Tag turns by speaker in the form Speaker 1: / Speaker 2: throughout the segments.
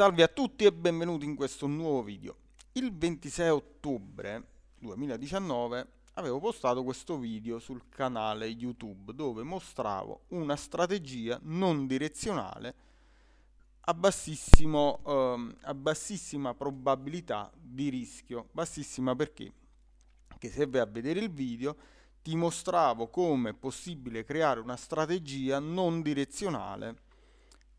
Speaker 1: Salve a tutti e benvenuti in questo nuovo video. Il 26 ottobre 2019 avevo postato questo video sul canale YouTube dove mostravo una strategia non direzionale a, ehm, a bassissima probabilità di rischio. Bassissima perché? Perché se vai a vedere il video ti mostravo come è possibile creare una strategia non direzionale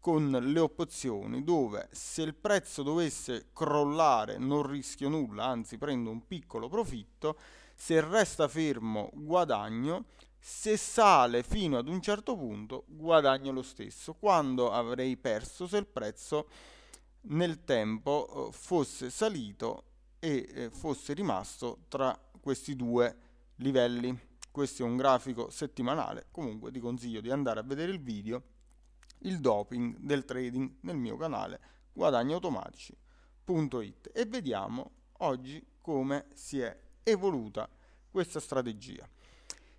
Speaker 1: con le opzioni dove se il prezzo dovesse crollare non rischio nulla, anzi prendo un piccolo profitto, se resta fermo guadagno, se sale fino ad un certo punto guadagno lo stesso, quando avrei perso se il prezzo nel tempo eh, fosse salito e eh, fosse rimasto tra questi due livelli. Questo è un grafico settimanale, comunque ti consiglio di andare a vedere il video il doping del trading nel mio canale guadagniautomatici.it e vediamo oggi come si è evoluta questa strategia.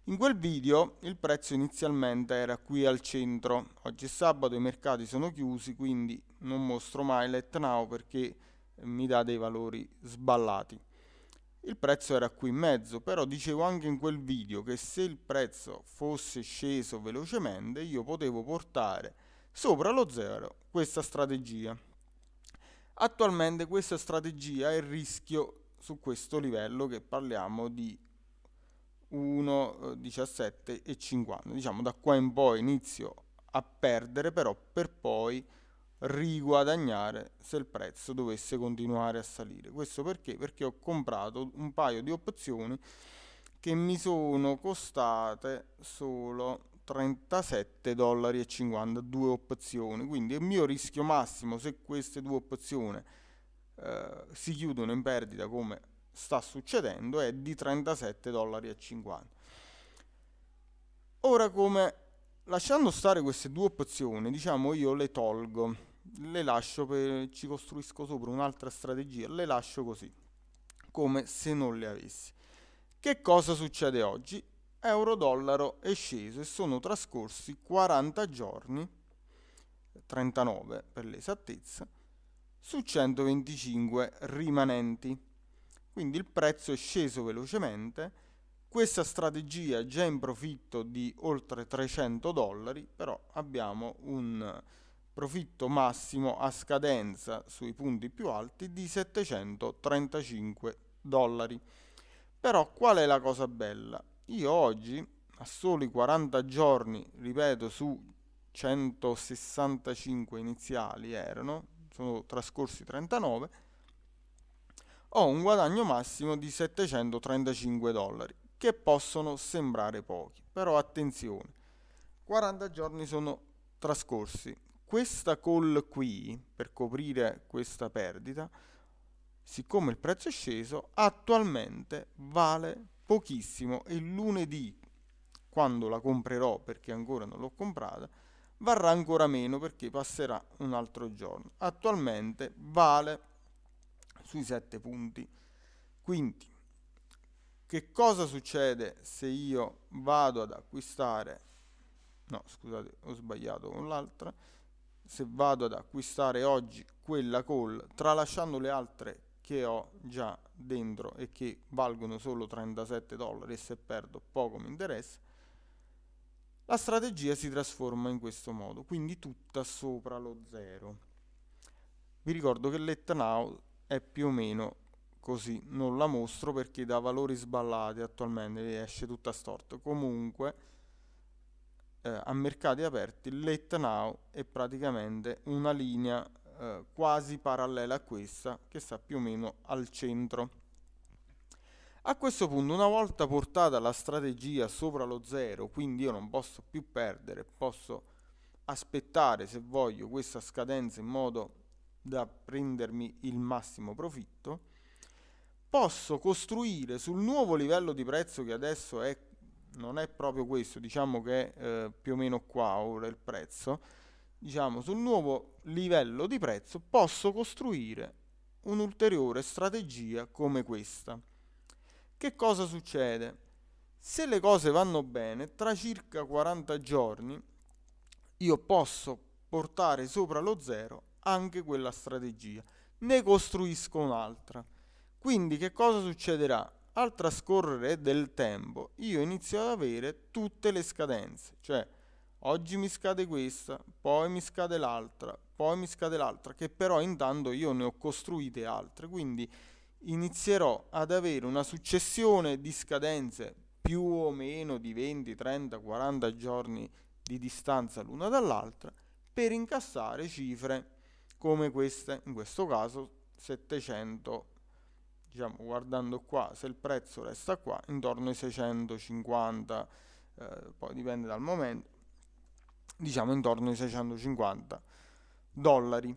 Speaker 1: In quel video il prezzo inizialmente era qui al centro, oggi è sabato i mercati sono chiusi quindi non mostro mai let perché mi dà dei valori sballati. Il prezzo era qui in mezzo, però dicevo anche in quel video che se il prezzo fosse sceso velocemente io potevo portare sopra lo zero questa strategia. Attualmente questa strategia è il rischio su questo livello che parliamo di 1,17,50. Eh, diciamo da qua in poi inizio a perdere però per poi riguadagnare se il prezzo dovesse continuare a salire. Questo perché? Perché ho comprato un paio di opzioni che mi sono costate solo 37,50 dollari due opzioni quindi il mio rischio massimo se queste due opzioni eh, si chiudono in perdita come sta succedendo è di 37,50 dollari ora come lasciando stare queste due opzioni diciamo io le tolgo le lascio per ci costruisco sopra un'altra strategia le lascio così come se non le avessi che cosa succede oggi euro-dollaro è sceso e sono trascorsi 40 giorni, 39 per l'esattezza, su 125 rimanenti. Quindi il prezzo è sceso velocemente. Questa strategia è già in profitto di oltre 300 dollari, però abbiamo un profitto massimo a scadenza sui punti più alti di 735 dollari. Però qual è la cosa bella? Io oggi, a soli 40 giorni, ripeto, su 165 iniziali erano, sono trascorsi 39, ho un guadagno massimo di 735 dollari, che possono sembrare pochi, però attenzione, 40 giorni sono trascorsi. Questa call qui, per coprire questa perdita, siccome il prezzo è sceso, attualmente vale pochissimo e lunedì, quando la comprerò perché ancora non l'ho comprata, varrà ancora meno perché passerà un altro giorno. Attualmente vale sui 7 punti. Quindi, che cosa succede se io vado ad acquistare? No, scusate, ho sbagliato con l'altra. Se vado ad acquistare oggi quella call, tralasciando le altre che ho già dentro e che valgono solo 37 dollari e se perdo poco mi interessa, la strategia si trasforma in questo modo, quindi tutta sopra lo zero. Vi ricordo che l'EtNow è più o meno così, non la mostro perché da valori sballati attualmente vi esce tutta storta, comunque eh, a mercati aperti l'EtNow è praticamente una linea eh, quasi parallela a questa che sta più o meno al centro. A questo punto una volta portata la strategia sopra lo zero, quindi io non posso più perdere, posso aspettare se voglio questa scadenza in modo da prendermi il massimo profitto, posso costruire sul nuovo livello di prezzo che adesso è, non è proprio questo, diciamo che è eh, più o meno qua ora il prezzo, diciamo, sul nuovo livello di prezzo posso costruire un'ulteriore strategia come questa. Che cosa succede? Se le cose vanno bene, tra circa 40 giorni io posso portare sopra lo zero anche quella strategia. Ne costruisco un'altra. Quindi che cosa succederà? Al trascorrere del tempo io inizio ad avere tutte le scadenze, cioè oggi mi scade questa, poi mi scade l'altra, poi mi scade l'altra, che però intanto io ne ho costruite altre, quindi inizierò ad avere una successione di scadenze più o meno di 20, 30, 40 giorni di distanza l'una dall'altra per incassare cifre come queste, in questo caso 700, diciamo guardando qua, se il prezzo resta qua, intorno ai 650, eh, poi dipende dal momento, diciamo intorno ai 650 dollari.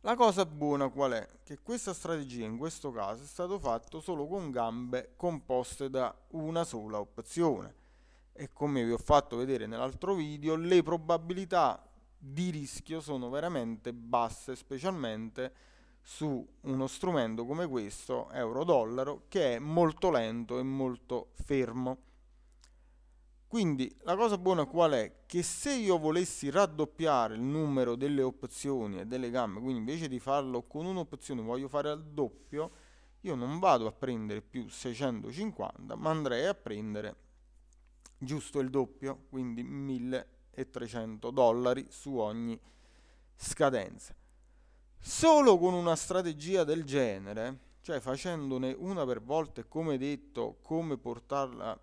Speaker 1: La cosa buona qual è? Che questa strategia in questo caso è stata fatta solo con gambe composte da una sola opzione e come vi ho fatto vedere nell'altro video le probabilità di rischio sono veramente basse specialmente su uno strumento come questo euro dollaro che è molto lento e molto fermo quindi la cosa buona qual è? Che se io volessi raddoppiare il numero delle opzioni e delle gambe, quindi invece di farlo con un'opzione voglio fare al doppio, io non vado a prendere più 650, ma andrei a prendere giusto il doppio, quindi 1300 dollari su ogni scadenza. Solo con una strategia del genere, cioè facendone una per volta e come detto, come portarla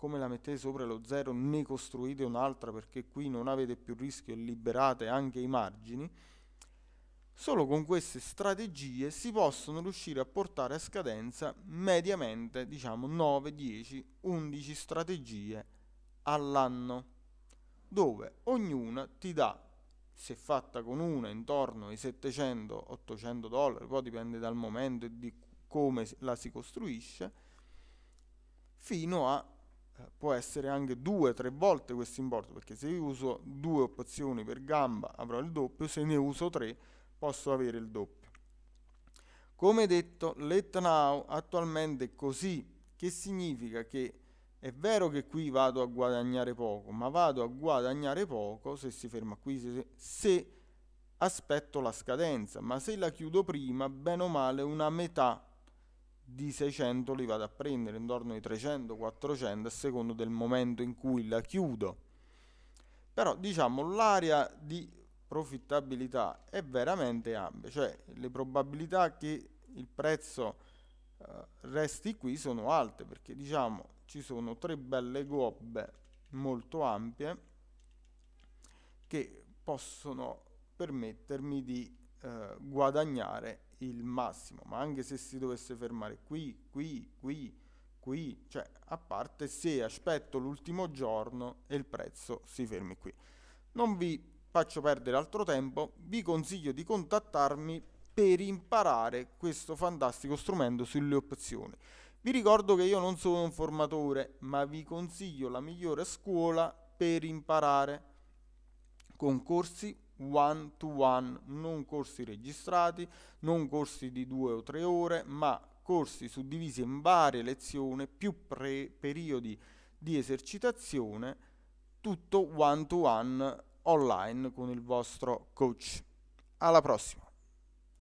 Speaker 1: come la mettete sopra lo zero ne costruite un'altra perché qui non avete più rischio e liberate anche i margini, solo con queste strategie si possono riuscire a portare a scadenza mediamente diciamo 9, 10, 11 strategie all'anno, dove ognuna ti dà se fatta con una intorno ai 700-800 dollari, poi dipende dal momento e di come la si costruisce, fino a eh, può essere anche due o tre volte questo importo, perché se io uso due opzioni per gamba avrò il doppio, se ne uso tre posso avere il doppio. Come detto, let now attualmente è così, che significa che è vero che qui vado a guadagnare poco, ma vado a guadagnare poco se si ferma qui, se, se aspetto la scadenza, ma se la chiudo prima, bene o male una metà di 600 li vado a prendere intorno ai 300 400 a secondo del momento in cui la chiudo però diciamo l'area di profittabilità è veramente ampia cioè le probabilità che il prezzo eh, resti qui sono alte perché diciamo ci sono tre belle gobbe molto ampie che possono permettermi di eh, guadagnare il massimo, ma anche se si dovesse fermare qui, qui, qui, qui, cioè a parte se aspetto l'ultimo giorno e il prezzo si fermi qui. Non vi faccio perdere altro tempo, vi consiglio di contattarmi per imparare questo fantastico strumento sulle opzioni. Vi ricordo che io non sono un formatore, ma vi consiglio la migliore scuola per imparare con corsi one to one, non corsi registrati, non corsi di due o tre ore, ma corsi suddivisi in varie lezioni più pre- periodi di esercitazione, tutto one to one online con il vostro coach. Alla prossima!